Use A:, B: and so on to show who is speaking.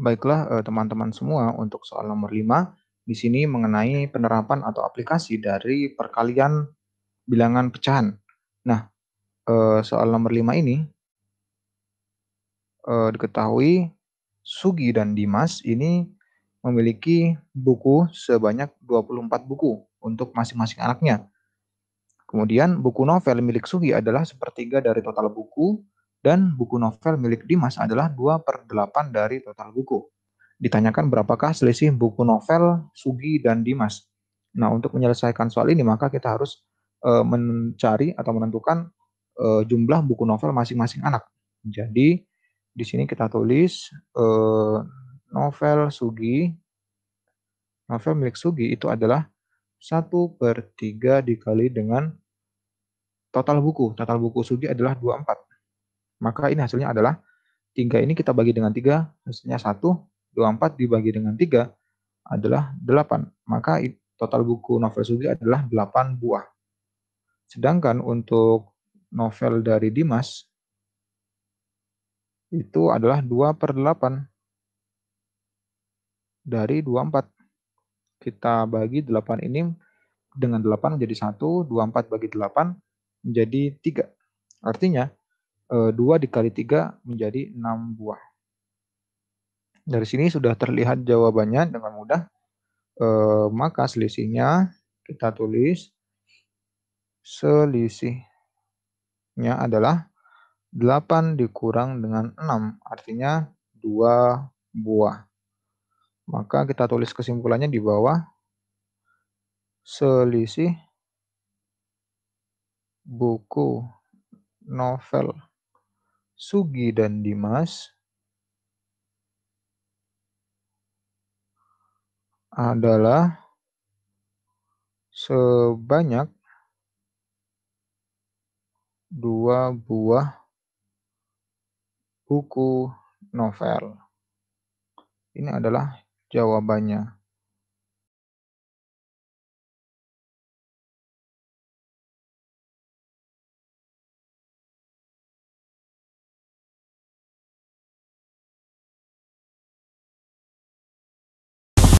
A: Baiklah eh, teman-teman semua untuk soal nomor 5 di sini mengenai penerapan atau aplikasi dari perkalian bilangan pecahan. Nah, eh, soal nomor 5 ini eh, diketahui Sugi dan Dimas ini memiliki buku sebanyak 24 buku untuk masing-masing anaknya. Kemudian buku novel milik Sugi adalah sepertiga dari total buku dan buku novel milik Dimas adalah 2 per 8 dari total buku. Ditanyakan berapakah selisih buku novel Sugi dan Dimas. Nah, untuk menyelesaikan soal ini maka kita harus e, mencari atau menentukan e, jumlah buku novel masing-masing anak. Jadi di sini kita tulis e, novel Sugi, novel milik Sugi itu adalah 1 per 3 dikali dengan total buku. Total buku Sugi adalah 24. Maka ini hasilnya adalah 3 ini kita bagi dengan 3, hasilnya 1. 24 dibagi dengan 3 adalah 8. Maka total buku novel Sugi adalah 8 buah. Sedangkan untuk novel dari Dimas itu adalah 2 per 8 dari 24. Kita bagi 8 ini dengan 8 menjadi 1, 24 bagi 8 menjadi 3. Artinya 2 eh, dikali 3 menjadi 6 buah. Dari sini sudah terlihat jawabannya dengan mudah. E, maka selisihnya kita tulis selisihnya adalah 8 dikurang dengan 6, artinya 2 buah. Maka kita tulis kesimpulannya di bawah selisih buku novel Sugi dan Dimas adalah sebanyak dua buah buku novel. Ini adalah jawabannya.